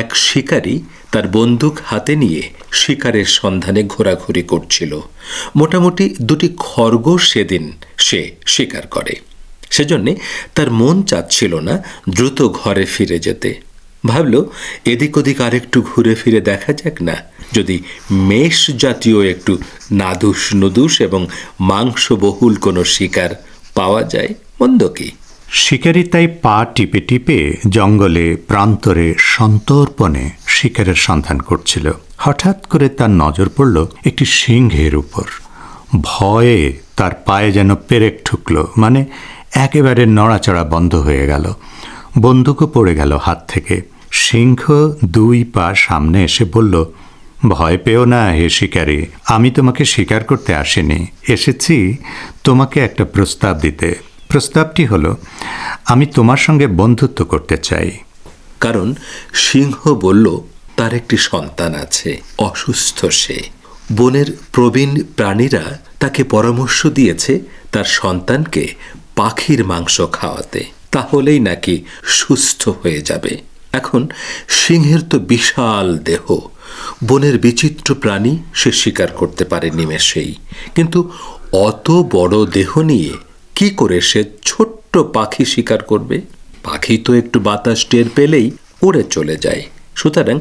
এক শিকারী তার বন্দুক হাতে নিয়ে শিকারের সন্ধানে ঘোরাঘুরি করছিল মোটামুটি দুটি খরগোশ সেদিন সে শিকার করে সেজন্যে তার মন চাচ্ছিল না দ্রুত ঘরে ফিরে যেতে ভাবল এদিক ওদিক আরেকটু ঘুরে ফিরে দেখা যাক না যদি মেষ জাতীয় একটু নাদুস নুদুস এবং মাংসবহুল কোনো শিকার পাওয়া যায় মন্দ কী শিকারি তাই পা টিপে টিপে জঙ্গলে প্রান্তরে সন্তর্পণে শিকারের সন্ধান করছিল হঠাৎ করে তার নজর পড়ল একটি সিংহের উপর ভয়ে তার পায়ে যেন পেরেক ঠুকল মানে একেবারে নড়াচড়া বন্ধ হয়ে গেল বন্দুকও পড়ে গেল হাত থেকে সিংহ দুই পা সামনে এসে বলল ভয় পেও না হে শিকারী আমি তোমাকে শিকার করতে আসিনি এসেছি তোমাকে একটা প্রস্তাব দিতে প্রস্তাবটি হলো আমি তোমার সঙ্গে বন্ধুত্ব করতে চাই কারণ সিংহ বলল তার একটি সন্তান আছে অসুস্থ সে বনের প্রবীণ প্রাণীরা তাকে পরামর্শ দিয়েছে তার সন্তানকে পাখির মাংস খাওয়াতে তাহলেই নাকি সুস্থ হয়ে যাবে এখন সিংহের তো বিশাল দেহ বনের বিচিত্র প্রাণী সে শিকার করতে পারে নিমেষেই কিন্তু অত বড় দেহ নিয়ে কি করে সে ছোট্ট পাখি শিকার করবে পাখি তো একটু বাতাস টের পেলেই উড়ে চলে যায় সুতরাং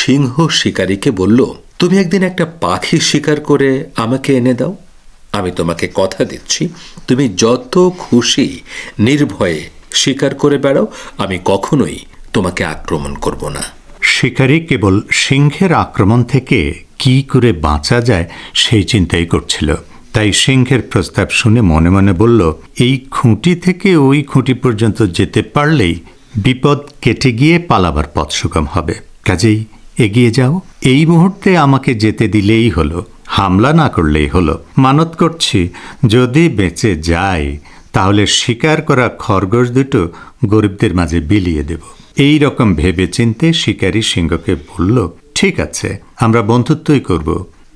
সিংহ শিকারীকে বলল তুমি একদিন একটা পাখি শিকার করে আমাকে এনে দাও আমি তোমাকে কথা দিচ্ছি তুমি যত খুশি নির্ভয়ে শিকার করে বেড়াও আমি কখনোই তোমাকে আক্রমণ করব না শিকারী কেবল সিংহের আক্রমণ থেকে কি করে বাঁচা যায় সেই চিন্তাই করছিল তাই সিংহের প্রস্তাব শুনে মনে মনে বলল এই খুঁটি থেকে ওই খুঁটি পর্যন্ত যেতে পারলেই বিপদ কেটে গিয়ে পালাবার পথ সুগম হবে কাজেই এগিয়ে যাও এই মুহূর্তে আমাকে যেতে দিলেই হলো হামলা না করলেই হলো মানত করছি যদি বেঁচে যায় তাহলে শিকার করা খরগোশ দুটো গরিবদের মাঝে বিলিয়ে দেব এই রকম ভেবে চিনতে শিকারী সিংহকে বলল ঠিক আছে আমরা বন্ধুত্বই করব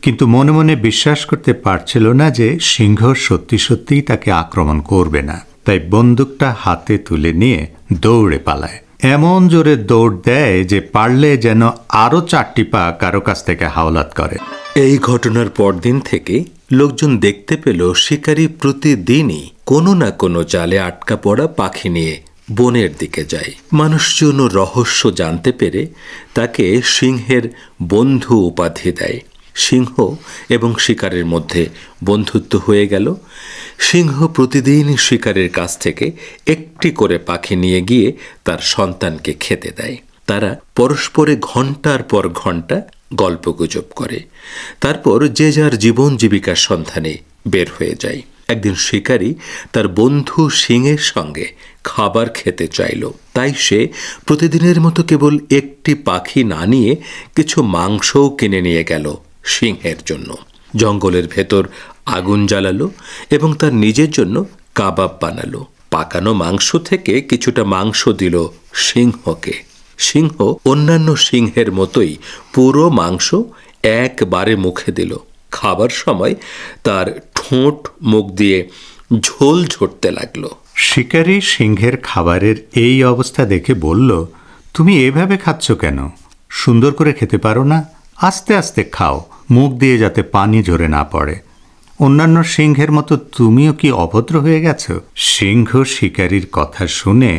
কিন্তু মনে মনে বিশ্বাস করতে পারছিল না যে সিংহ সত্যি সত্যিই তাকে আক্রমণ করবে না তাই বন্দুকটা হাতে তুলে নিয়ে দৌড়ে পালায় এমন জোরে দৌড় দেয় যে পারলে যেন আরও চারটি পা কারো কাছ থেকে হাওলাত করে এই ঘটনার পরদিন থেকে লোকজন দেখতে পেল শিকারী প্রতিদিনই কোনো না কোনো জালে আটকা পড়া পাখি নিয়ে বনের দিকে যায় মানুষজন রহস্য জানতে পেরে তাকে সিংহের বন্ধু উপাধি দেয় সিংহ এবং শিকারের মধ্যে বন্ধুত্ব হয়ে গেল সিংহ প্রতিদিন শিকারের কাছ থেকে একটি করে পাখি নিয়ে গিয়ে তার সন্তানকে খেতে দেয় তারা পরস্পরে ঘন্টার পর ঘন্টা গল্পগুজব করে তারপর যে যার জীবন জীবিকার সন্ধানে বের হয়ে যায় একদিন শিকারী তার বন্ধু সিংহের সঙ্গে খাবার খেতে চাইল তাই সে প্রতিদিনের মতো কেবল একটি পাখি না নিয়ে কিছু মাংসও কিনে নিয়ে গেল সিংহের জন্য জঙ্গলের ভেতর আগুন জ্বালালো এবং তার নিজের জন্য কাবাব বানালো পাকানো মাংস থেকে কিছুটা মাংস দিল সিংহকে সিংহ অন্যান্য সিংহের মতোই পুরো মাংস একবারে মুখে দিল খাবার সময় তার ঠোঁট মুখ দিয়ে ঝোল ঝরতে লাগলো শিকারি সিংহের খাবারের এই অবস্থা দেখে বলল তুমি এভাবে খাচ্ছ কেন সুন্দর করে খেতে পারো না আস্তে আস্তে খাও মুখ দিয়ে যাতে পানি ঝরে না পড়ে অন্যান্য সিংহের মতো তুমিও কি অভদ্র হয়ে গেছ সিংহ শিকারীর কথা শুনে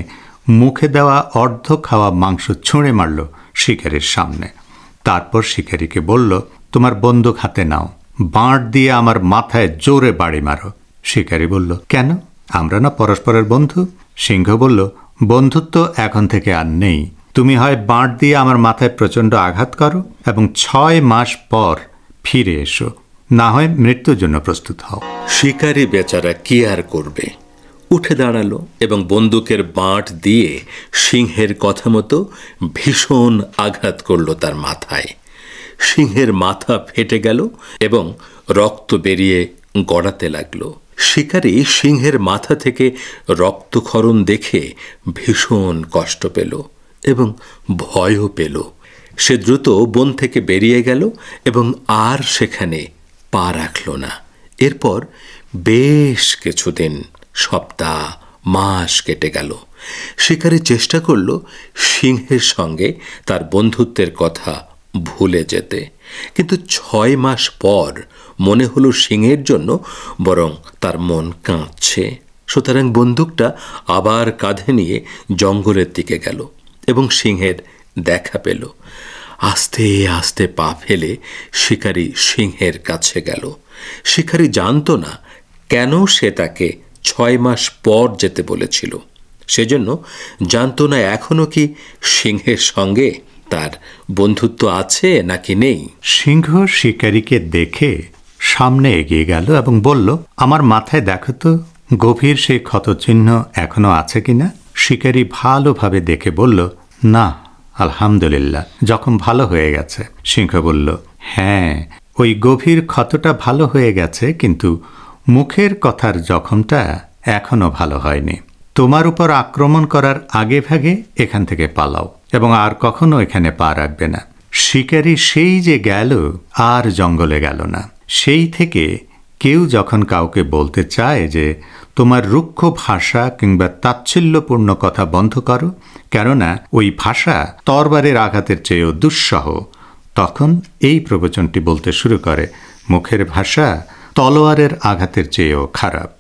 মুখে দেওয়া অর্ধ খাওয়া মাংস ছুঁড়ে মারল শিকারীর সামনে তারপর শিকারীকে বলল তোমার বন্দুক হাতে নাও বাঁট দিয়ে আমার মাথায় জোরে বাড়ি মারো শিকারী বলল কেন আমরা না পরস্পরের বন্ধু সিংহ বলল বন্ধুত্ব এখন থেকে আর নেই তুমি হয় বাঁট দিয়ে আমার মাথায় প্রচণ্ড আঘাত করো এবং ছয় মাস পর ফিরে এসো না হয় মৃত্যুর জন্য প্রস্তুত হও শিকারী বেচারা কি আর করবে উঠে দাঁড়ালো এবং বন্দুকের বাঁট দিয়ে সিংহের কথা মতো ভীষণ আঘাত করল তার মাথায় সিংহের মাথা ফেটে গেল এবং রক্ত বেরিয়ে গড়াতে লাগলো শিকারী সিংহের মাথা থেকে রক্তক্ষরণ দেখে ভীষণ কষ্ট পেল এবং ভয়ও পেল সে দ্রুত বন থেকে বেরিয়ে গেল এবং আর সেখানে পা রাখল না এরপর বেশ কিছুদিন সপ্তাহ মাস কেটে গেল শিকারে চেষ্টা করল সিংহের সঙ্গে তার বন্ধুত্বের কথা ভুলে যেতে কিন্তু ছয় মাস পর মনে হলো সিংহের জন্য বরং তার মন কাঁদছে সুতরাং বন্দুকটা আবার কাঁধে নিয়ে জঙ্গলের দিকে গেল এবং সিংহের দেখা পেল আস্তে আস্তে পা ফেলে শিকারি সিংহের কাছে গেল শিকারি জানত না কেন সে তাকে ছয় মাস পর যেতে বলেছিল সেজন্য জানত না এখনও কি সিংহের সঙ্গে তার বন্ধুত্ব আছে নাকি নেই সিংহ শিকারিকে দেখে সামনে এগিয়ে গেল এবং বলল আমার মাথায় দেখো তো গভীর সেই ক্ষতচিহ্ন এখনো আছে কিনা শিকারী ভালোভাবে দেখে বলল না আলহামদুলিল্লাহ জখম ভালো হয়ে গেছে সিংহ বলল হ্যাঁ ওই গভীর ক্ষতটা ভালো হয়ে গেছে কিন্তু মুখের কথার জখমটা এখনও ভালো হয়নি তোমার উপর আক্রমণ করার আগে ভাগে এখান থেকে পালাও এবং আর কখনো এখানে পা রাখবে না শিকারী সেই যে গেল আর জঙ্গলে গেল না সেই থেকে কেউ যখন কাউকে বলতে চায় যে তোমার রুক্ষ ভাষা কিংবা তাচ্ছিল্যপূর্ণ কথা বন্ধ করো কেননা ওই ভাষা তরবারের আঘাতের চেয়েও দুঃসহ তখন এই প্রবচনটি বলতে শুরু করে মুখের ভাষা তলোয়ারের আঘাতের চেয়েও খারাপ